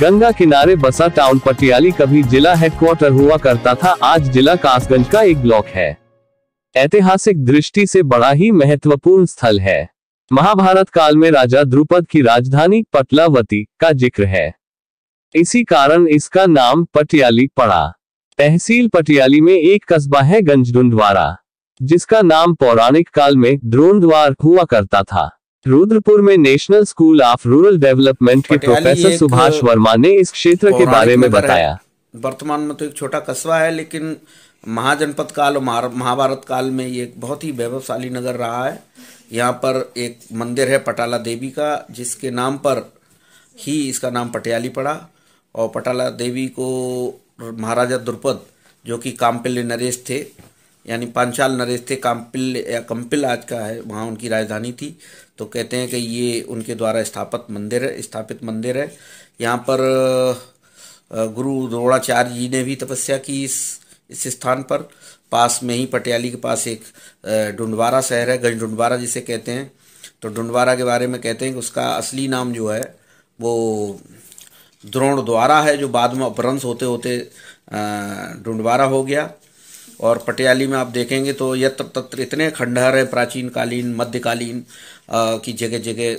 गंगा किनारे बसा टाउन पटियाली कभी जिला हेडक्वार्टर हुआ करता था आज जिला कासगंज का एक ब्लॉक है ऐतिहासिक दृष्टि से बड़ा ही महत्वपूर्ण स्थल है महाभारत काल में राजा द्रुपद की राजधानी पटलावती का जिक्र है इसी कारण इसका नाम पटियाली पड़ा तहसील पटियाली में एक कस्बा है गंजडुंडवारा जिसका नाम पौराणिक काल में द्रोणद्वार हुआ करता था रुद्रपुर में national school of rural development के प्रोफेसर सुभाष वर्मा ने इस क्षेत्र के बारे में बताया वर्तमान में तो एक छोटा कस्बा है लेकिन महाजनपद काल और महाभारत काल में ये एक बहुत ही वैभवशाली नगर रहा है यहाँ पर एक मंदिर है पटाला देवी का जिसके नाम पर ही इसका नाम पटियाली पड़ा और पटाला देवी को महाराजा द्रुपद जो कि कामपिल्ले नरेश थे यानी पांचाल नरेश थे काम्पिल या कंपिल आज का है वहाँ उनकी राजधानी थी तो कहते हैं कि ये उनके द्वारा स्थापित मंदिर है स्थापित मंदिर है यहाँ पर गुरु द्रोणाचार्य जी ने भी तपस्या की इस इस स्थान पर पास में ही पटियाली के पास एक ढुंडवारा शहर है गंज डुंडवारा जिसे कहते हैं तो ढुंडवारा के बारे में कहते हैं कि उसका असली नाम जो है वो द्रोण द्वारा है जो बाद में अपरंस होते होते डुंडवारा हो गया और पटियाली में आप देखेंगे तो यत्र तत्र इतने खंडहर हैं प्राचीन कालीन मध्यकालीन की जगह जगह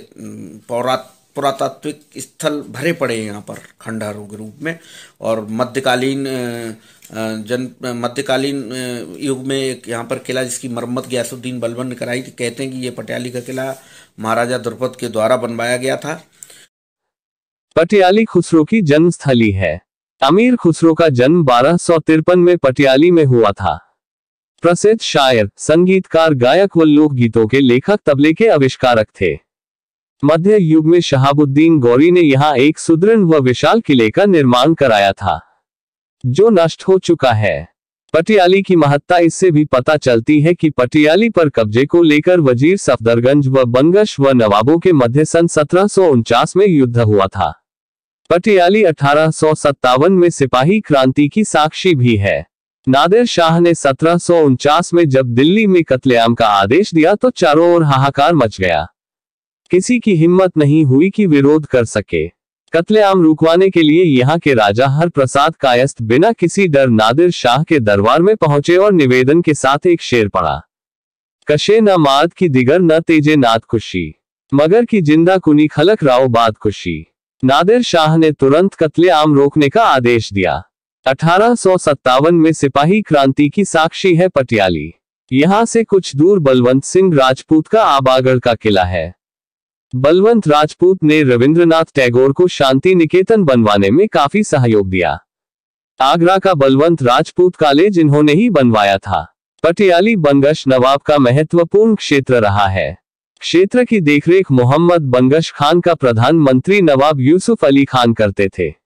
पौरात पुरातात्विक स्थल भरे पड़े हैं यहाँ पर खंडहरों के रूप में और मध्यकालीन जन मध्यकालीन युग में एक यहाँ पर किला जिसकी मरम्मत गयासुद्दीन बलबन ने कराई थी कहते हैं कि ये पटियाली का किला महाराजा द्रुपद के द्वारा बनवाया गया था पटियाली खुसरो की जन्मस्थली है अमीर खुसरो का जन्म बारह में पटियाली में हुआ था प्रसिद्ध शायर संगीतकार गायक व लोक गीतों के लेखक तबले के आविष्कारक थे मध्य युग में शहाबुद्दीन गौरी ने यहाँ एक सुदृढ़ व विशाल किले का निर्माण कराया था जो नष्ट हो चुका है पटियाली की महत्ता इससे भी पता चलती है कि पटियाली पर कब्जे को लेकर वजीर सफदरगंज व बंगश व नवाबों के मध्य सन सत्रह में युद्ध हुआ था पटियाली अठारह में सिपाही क्रांति की साक्षी भी है नादिर शाह ने सत्रह में जब दिल्ली में कतलेआम का आदेश दिया तो चारों ओर हाहाकार मच गया किसी की हिम्मत नहीं हुई कि विरोध कर सके कत्लेआम रुकवाने के लिए यहाँ के राजा हर प्रसाद कायस्त बिना किसी डर नादिर शाह के दरबार में पहुंचे और निवेदन के साथ एक शेर पड़ा कशे न मार्द की दिगर न तेजे नाद खुशी मगर की जिंदा कुनी खलक राव बाद खुशी नादिर शाह ने तुरंत कत्लेआम रोकने का आदेश दिया अठारह में सिपाही क्रांति की साक्षी है पटियाली यहाँ से कुछ दूर बलवंत सिंह राजपूत का आबागढ़ का किला है बलवंत राजपूत ने रविंद्रनाथ टैगोर को शांति निकेतन बनवाने में काफी सहयोग दिया आगरा का बलवंत राजपूत कॉलेज इन्होंने ही बनवाया था पटियाली बनगश नवाब का महत्वपूर्ण क्षेत्र रहा है क्षेत्र की देखरेख मोहम्मद बंगश खान का प्रधानमंत्री नवाब यूसुफ अली खान करते थे